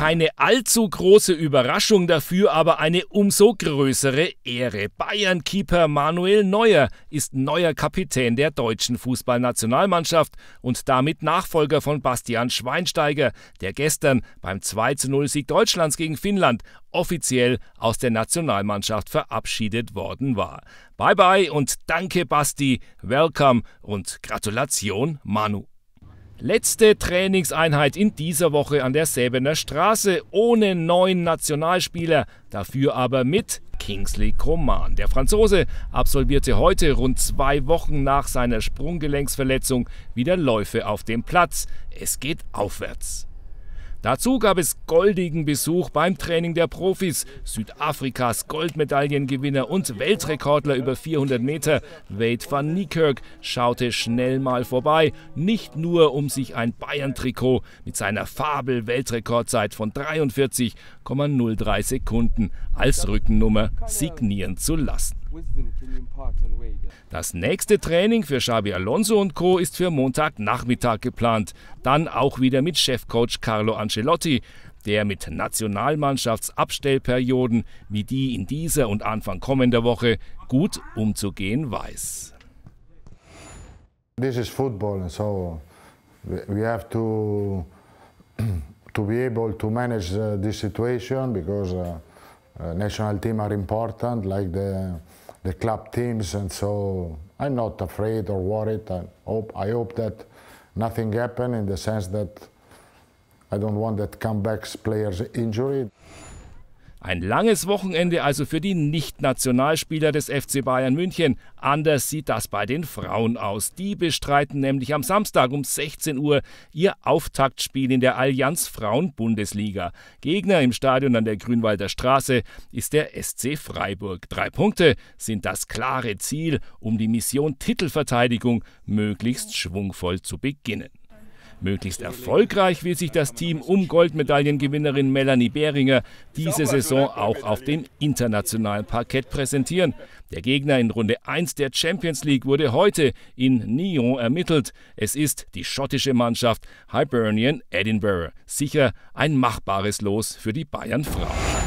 keine allzu große Überraschung, dafür aber eine umso größere Ehre. Bayern-Keeper Manuel Neuer ist neuer Kapitän der deutschen Fußballnationalmannschaft und damit Nachfolger von Bastian Schweinsteiger, der gestern beim 2-0-Sieg Deutschlands gegen Finnland offiziell aus der Nationalmannschaft verabschiedet worden war. Bye bye und danke Basti, welcome und Gratulation Manu. Letzte Trainingseinheit in dieser Woche an der Säbener Straße ohne neuen Nationalspieler, dafür aber mit Kingsley Coman. Der Franzose absolvierte heute rund zwei Wochen nach seiner Sprunggelenksverletzung wieder Läufe auf dem Platz. Es geht aufwärts. Dazu gab es goldigen Besuch beim Training der Profis. Südafrikas Goldmedaillengewinner und Weltrekordler über 400 Meter, Wade van Niekerk, schaute schnell mal vorbei, nicht nur um sich ein Bayern-Trikot mit seiner Fabel-Weltrekordzeit von 43,03 Sekunden als Rückennummer signieren zu lassen. Das nächste Training für Xabi Alonso und Co. ist für Montagnachmittag geplant. Dann auch wieder mit Chefcoach Carlo Ancelotti, der mit Nationalmannschaftsabstellperioden wie die in dieser und Anfang kommender Woche gut umzugehen weiß. This is football, so we have to to be able to manage uh, this situation because uh, Uh, national team are important, like the the club teams, and so I'm not afraid or worried. I hope I hope that nothing happened in the sense that I don't want that comebacks players injury. Ein langes Wochenende also für die Nicht-Nationalspieler des FC Bayern München. Anders sieht das bei den Frauen aus. Die bestreiten nämlich am Samstag um 16 Uhr ihr Auftaktspiel in der Allianz Frauen-Bundesliga. Gegner im Stadion an der Grünwalder Straße ist der SC Freiburg. Drei Punkte sind das klare Ziel, um die Mission Titelverteidigung möglichst schwungvoll zu beginnen. Möglichst erfolgreich will sich das Team um Goldmedaillengewinnerin Melanie Behringer diese Saison auch auf dem internationalen Parkett präsentieren. Der Gegner in Runde 1 der Champions League wurde heute in Nyon ermittelt. Es ist die schottische Mannschaft Hibernian Edinburgh. Sicher ein machbares Los für die Bayern Frauen.